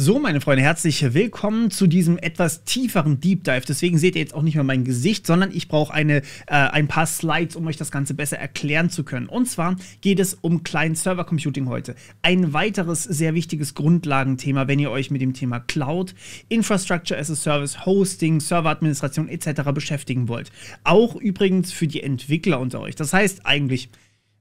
So, meine Freunde, herzlich willkommen zu diesem etwas tieferen Deep Dive. Deswegen seht ihr jetzt auch nicht mehr mein Gesicht, sondern ich brauche äh, ein paar Slides, um euch das Ganze besser erklären zu können. Und zwar geht es um Client-Server-Computing heute. Ein weiteres sehr wichtiges Grundlagenthema, wenn ihr euch mit dem Thema Cloud, Infrastructure as a Service, Hosting, Serveradministration etc. beschäftigen wollt. Auch übrigens für die Entwickler unter euch. Das heißt eigentlich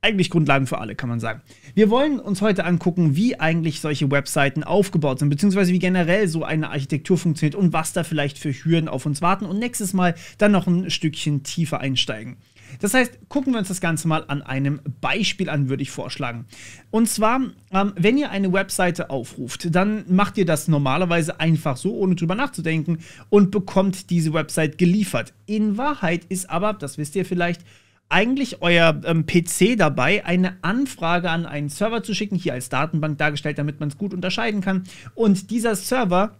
eigentlich Grundlagen für alle, kann man sagen. Wir wollen uns heute angucken, wie eigentlich solche Webseiten aufgebaut sind, beziehungsweise wie generell so eine Architektur funktioniert und was da vielleicht für Hürden auf uns warten und nächstes Mal dann noch ein Stückchen tiefer einsteigen. Das heißt, gucken wir uns das Ganze mal an einem Beispiel an, würde ich vorschlagen. Und zwar, ähm, wenn ihr eine Webseite aufruft, dann macht ihr das normalerweise einfach so, ohne drüber nachzudenken und bekommt diese Website geliefert. In Wahrheit ist aber, das wisst ihr vielleicht, eigentlich euer ähm, PC dabei, eine Anfrage an einen Server zu schicken, hier als Datenbank dargestellt, damit man es gut unterscheiden kann. Und dieser Server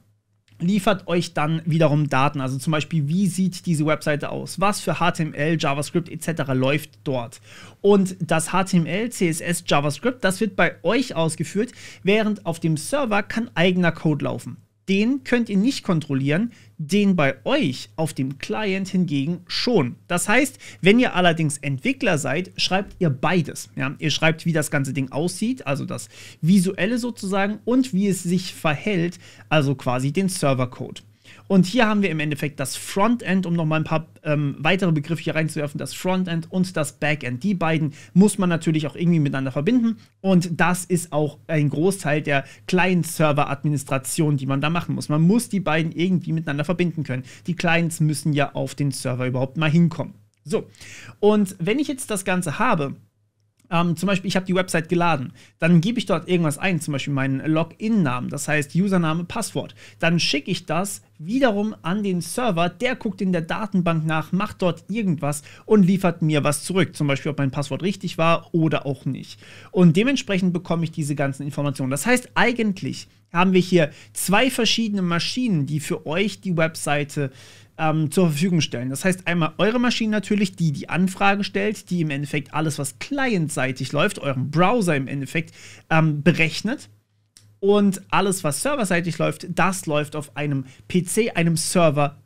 liefert euch dann wiederum Daten, also zum Beispiel, wie sieht diese Webseite aus, was für HTML, JavaScript etc. läuft dort. Und das HTML, CSS, JavaScript, das wird bei euch ausgeführt, während auf dem Server kann eigener Code laufen den könnt ihr nicht kontrollieren, den bei euch auf dem Client hingegen schon. Das heißt, wenn ihr allerdings Entwickler seid, schreibt ihr beides. Ja? Ihr schreibt, wie das ganze Ding aussieht, also das visuelle sozusagen, und wie es sich verhält, also quasi den Servercode. Und hier haben wir im Endeffekt das Frontend, um nochmal ein paar ähm, weitere Begriffe hier reinzuwerfen, das Frontend und das Backend. Die beiden muss man natürlich auch irgendwie miteinander verbinden. Und das ist auch ein Großteil der Client-Server-Administration, die man da machen muss. Man muss die beiden irgendwie miteinander verbinden können. Die Clients müssen ja auf den Server überhaupt mal hinkommen. So, und wenn ich jetzt das Ganze habe, ähm, zum Beispiel, ich habe die Website geladen. Dann gebe ich dort irgendwas ein, zum Beispiel meinen Login-Namen, das heißt Username, Passwort. Dann schicke ich das wiederum an den Server, der guckt in der Datenbank nach, macht dort irgendwas und liefert mir was zurück. Zum Beispiel, ob mein Passwort richtig war oder auch nicht. Und dementsprechend bekomme ich diese ganzen Informationen. Das heißt, eigentlich haben wir hier zwei verschiedene Maschinen, die für euch die Webseite ähm, zur Verfügung stellen. Das heißt einmal eure Maschine natürlich, die die Anfrage stellt, die im Endeffekt alles, was clientseitig läuft, euren Browser im Endeffekt ähm, berechnet. Und alles, was serverseitig läuft, das läuft auf einem PC, einem Server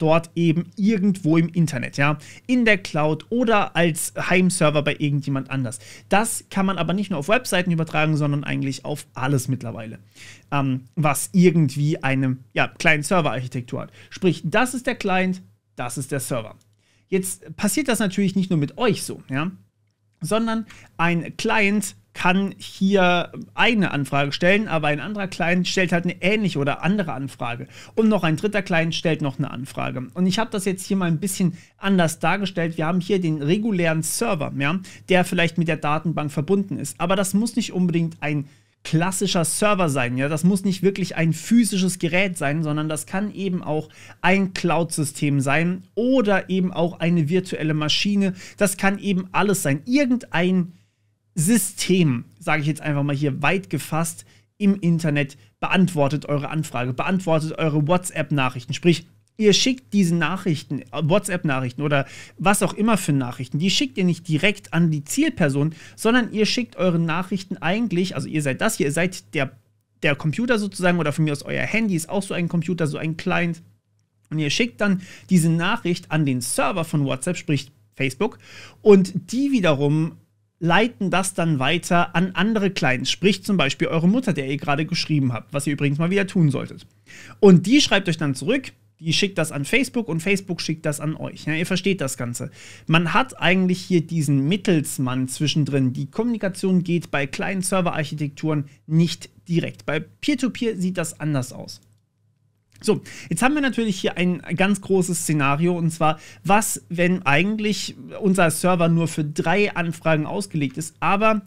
dort eben irgendwo im Internet, ja, in der Cloud oder als Heimserver bei irgendjemand anders. Das kann man aber nicht nur auf Webseiten übertragen, sondern eigentlich auf alles mittlerweile, ähm, was irgendwie eine ja, kleinen Serverarchitektur hat. Sprich, das ist der Client, das ist der Server. Jetzt passiert das natürlich nicht nur mit euch so, ja sondern ein Client kann hier eine Anfrage stellen, aber ein anderer Client stellt halt eine ähnliche oder andere Anfrage. Und noch ein dritter Client stellt noch eine Anfrage. Und ich habe das jetzt hier mal ein bisschen anders dargestellt. Wir haben hier den regulären Server, ja, der vielleicht mit der Datenbank verbunden ist. Aber das muss nicht unbedingt ein klassischer Server sein. Ja, das muss nicht wirklich ein physisches Gerät sein, sondern das kann eben auch ein Cloud-System sein oder eben auch eine virtuelle Maschine. Das kann eben alles sein. Irgendein System, sage ich jetzt einfach mal hier weit gefasst, im Internet beantwortet eure Anfrage, beantwortet eure WhatsApp-Nachrichten. Sprich, Ihr schickt diese Nachrichten, WhatsApp-Nachrichten oder was auch immer für Nachrichten, die schickt ihr nicht direkt an die Zielperson, sondern ihr schickt eure Nachrichten eigentlich, also ihr seid das hier, ihr seid der, der Computer sozusagen oder von mir aus euer Handy ist auch so ein Computer, so ein Client. Und ihr schickt dann diese Nachricht an den Server von WhatsApp, sprich Facebook, und die wiederum leiten das dann weiter an andere Clients, sprich zum Beispiel eure Mutter, der ihr gerade geschrieben habt, was ihr übrigens mal wieder tun solltet. Und die schreibt euch dann zurück, die schickt das an Facebook und Facebook schickt das an euch. Ja, ihr versteht das Ganze. Man hat eigentlich hier diesen Mittelsmann zwischendrin. Die Kommunikation geht bei kleinen Serverarchitekturen nicht direkt. Bei Peer-to-Peer -Peer sieht das anders aus. So, jetzt haben wir natürlich hier ein ganz großes Szenario und zwar, was, wenn eigentlich unser Server nur für drei Anfragen ausgelegt ist, aber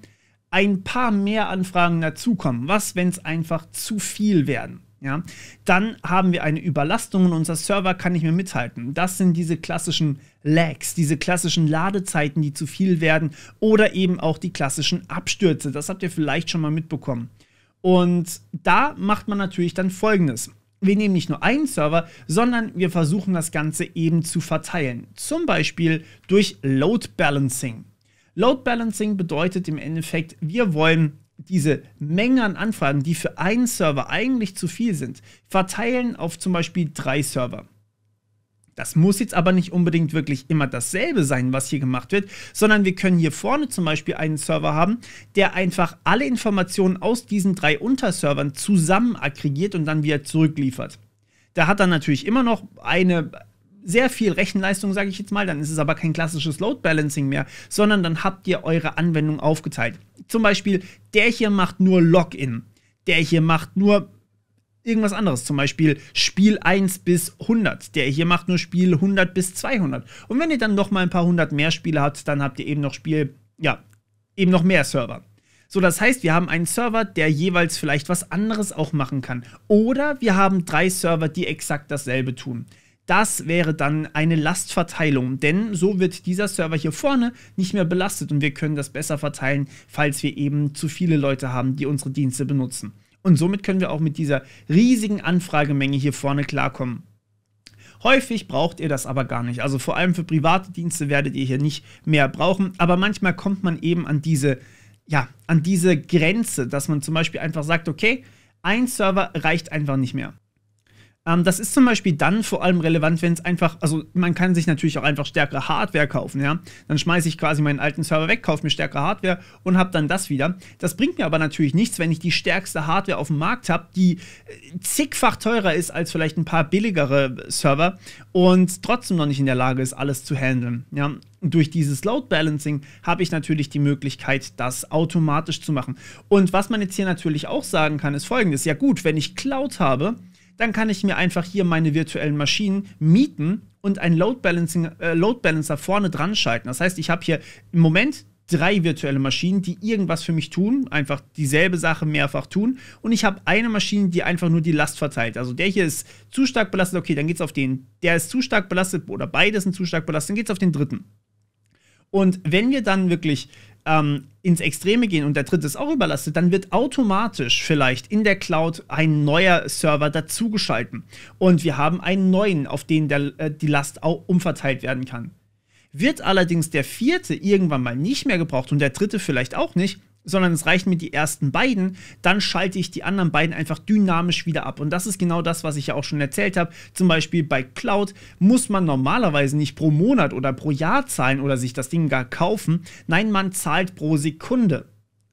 ein paar mehr Anfragen dazukommen? Was, wenn es einfach zu viel werden? ja, dann haben wir eine Überlastung und unser Server kann nicht mehr mithalten. Das sind diese klassischen Lags, diese klassischen Ladezeiten, die zu viel werden oder eben auch die klassischen Abstürze. Das habt ihr vielleicht schon mal mitbekommen. Und da macht man natürlich dann Folgendes. Wir nehmen nicht nur einen Server, sondern wir versuchen das Ganze eben zu verteilen. Zum Beispiel durch Load Balancing. Load Balancing bedeutet im Endeffekt, wir wollen diese Menge an Anfragen, die für einen Server eigentlich zu viel sind, verteilen auf zum Beispiel drei Server. Das muss jetzt aber nicht unbedingt wirklich immer dasselbe sein, was hier gemacht wird, sondern wir können hier vorne zum Beispiel einen Server haben, der einfach alle Informationen aus diesen drei Unterservern zusammen aggregiert und dann wieder zurückliefert. Da hat er natürlich immer noch eine sehr viel Rechenleistung, sage ich jetzt mal, dann ist es aber kein klassisches Load Balancing mehr, sondern dann habt ihr eure Anwendung aufgeteilt. Zum Beispiel, der hier macht nur Login, der hier macht nur irgendwas anderes, zum Beispiel Spiel 1 bis 100, der hier macht nur Spiel 100 bis 200. Und wenn ihr dann noch mal ein paar hundert mehr Spiele habt, dann habt ihr eben noch Spiel, ja, eben noch mehr Server. So, das heißt, wir haben einen Server, der jeweils vielleicht was anderes auch machen kann. Oder wir haben drei Server, die exakt dasselbe tun. Das wäre dann eine Lastverteilung, denn so wird dieser Server hier vorne nicht mehr belastet und wir können das besser verteilen, falls wir eben zu viele Leute haben, die unsere Dienste benutzen. Und somit können wir auch mit dieser riesigen Anfragemenge hier vorne klarkommen. Häufig braucht ihr das aber gar nicht. Also vor allem für private Dienste werdet ihr hier nicht mehr brauchen. Aber manchmal kommt man eben an diese, ja, an diese Grenze, dass man zum Beispiel einfach sagt, okay, ein Server reicht einfach nicht mehr. Ähm, das ist zum Beispiel dann vor allem relevant, wenn es einfach, also man kann sich natürlich auch einfach stärkere Hardware kaufen, ja. Dann schmeiße ich quasi meinen alten Server weg, kaufe mir stärkere Hardware und habe dann das wieder. Das bringt mir aber natürlich nichts, wenn ich die stärkste Hardware auf dem Markt habe, die äh, zigfach teurer ist als vielleicht ein paar billigere äh, Server und trotzdem noch nicht in der Lage ist, alles zu handeln, ja durch dieses Load Balancing habe ich natürlich die Möglichkeit, das automatisch zu machen. Und was man jetzt hier natürlich auch sagen kann, ist folgendes: Ja, gut, wenn ich Cloud habe, dann kann ich mir einfach hier meine virtuellen Maschinen mieten und einen Load, Balancing, äh, Load Balancer vorne dran schalten. Das heißt, ich habe hier im Moment drei virtuelle Maschinen, die irgendwas für mich tun, einfach dieselbe Sache mehrfach tun. Und ich habe eine Maschine, die einfach nur die Last verteilt. Also der hier ist zu stark belastet, okay, dann geht es auf den. Der ist zu stark belastet oder beide sind zu stark belastet, dann geht es auf den dritten. Und wenn wir dann wirklich ähm, ins Extreme gehen und der dritte ist auch überlastet, dann wird automatisch vielleicht in der Cloud ein neuer Server dazugeschalten. Und wir haben einen neuen, auf den der, äh, die Last auch umverteilt werden kann. Wird allerdings der vierte irgendwann mal nicht mehr gebraucht und der dritte vielleicht auch nicht, sondern es reicht mir die ersten beiden, dann schalte ich die anderen beiden einfach dynamisch wieder ab. Und das ist genau das, was ich ja auch schon erzählt habe. Zum Beispiel bei Cloud muss man normalerweise nicht pro Monat oder pro Jahr zahlen oder sich das Ding gar kaufen. Nein, man zahlt pro Sekunde.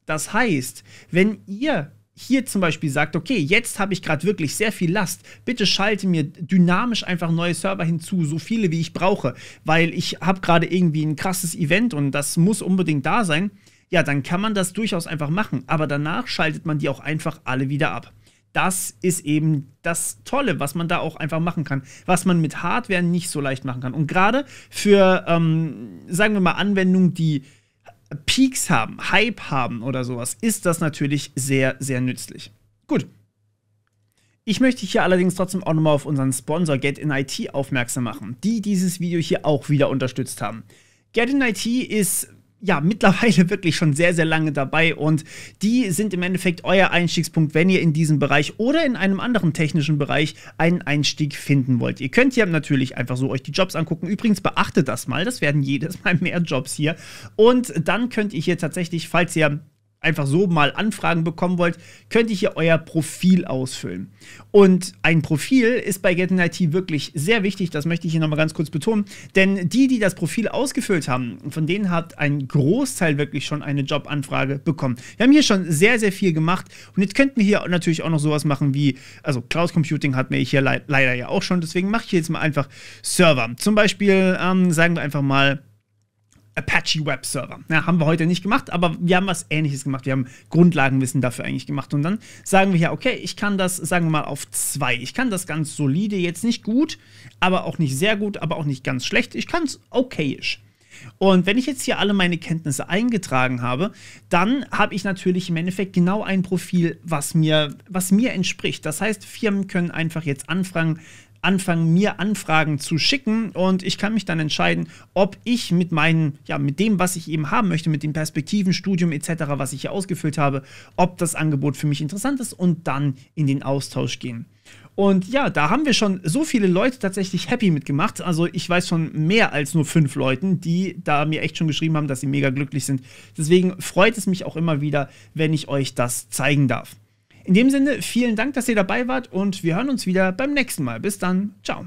Das heißt, wenn ihr hier zum Beispiel sagt, okay, jetzt habe ich gerade wirklich sehr viel Last, bitte schalte mir dynamisch einfach neue Server hinzu, so viele wie ich brauche, weil ich habe gerade irgendwie ein krasses Event und das muss unbedingt da sein ja, dann kann man das durchaus einfach machen. Aber danach schaltet man die auch einfach alle wieder ab. Das ist eben das Tolle, was man da auch einfach machen kann, was man mit Hardware nicht so leicht machen kann. Und gerade für, ähm, sagen wir mal, Anwendungen, die Peaks haben, Hype haben oder sowas, ist das natürlich sehr, sehr nützlich. Gut. Ich möchte hier allerdings trotzdem auch nochmal auf unseren Sponsor Get in IT aufmerksam machen, die dieses Video hier auch wieder unterstützt haben. Get in IT ist ja, mittlerweile wirklich schon sehr, sehr lange dabei und die sind im Endeffekt euer Einstiegspunkt, wenn ihr in diesem Bereich oder in einem anderen technischen Bereich einen Einstieg finden wollt. Ihr könnt ja natürlich einfach so euch die Jobs angucken. Übrigens beachtet das mal, das werden jedes Mal mehr Jobs hier. Und dann könnt ihr hier tatsächlich, falls ihr einfach so mal Anfragen bekommen wollt, könnt ihr hier euer Profil ausfüllen. Und ein Profil ist bei Get IT wirklich sehr wichtig, das möchte ich hier nochmal ganz kurz betonen, denn die, die das Profil ausgefüllt haben, von denen hat ein Großteil wirklich schon eine Jobanfrage bekommen. Wir haben hier schon sehr, sehr viel gemacht und jetzt könnten wir hier natürlich auch noch sowas machen wie, also Cloud Computing hat mir hier le leider ja auch schon, deswegen mache ich jetzt mal einfach Server. Zum Beispiel ähm, sagen wir einfach mal, Apache Web Server. Ja, haben wir heute nicht gemacht, aber wir haben was ähnliches gemacht. Wir haben Grundlagenwissen dafür eigentlich gemacht. Und dann sagen wir ja, okay, ich kann das, sagen wir mal, auf zwei. Ich kann das ganz solide, jetzt nicht gut, aber auch nicht sehr gut, aber auch nicht ganz schlecht. Ich kann es okayisch. Und wenn ich jetzt hier alle meine Kenntnisse eingetragen habe, dann habe ich natürlich im Endeffekt genau ein Profil, was mir, was mir entspricht. Das heißt, Firmen können einfach jetzt anfangen, anfangen, mir Anfragen zu schicken und ich kann mich dann entscheiden, ob ich mit meinen, ja, mit dem, was ich eben haben möchte, mit den Perspektiven, Studium etc., was ich hier ausgefüllt habe, ob das Angebot für mich interessant ist und dann in den Austausch gehen. Und ja, da haben wir schon so viele Leute tatsächlich happy mitgemacht. Also ich weiß schon mehr als nur fünf Leuten, die da mir echt schon geschrieben haben, dass sie mega glücklich sind. Deswegen freut es mich auch immer wieder, wenn ich euch das zeigen darf. In dem Sinne, vielen Dank, dass ihr dabei wart und wir hören uns wieder beim nächsten Mal. Bis dann, ciao.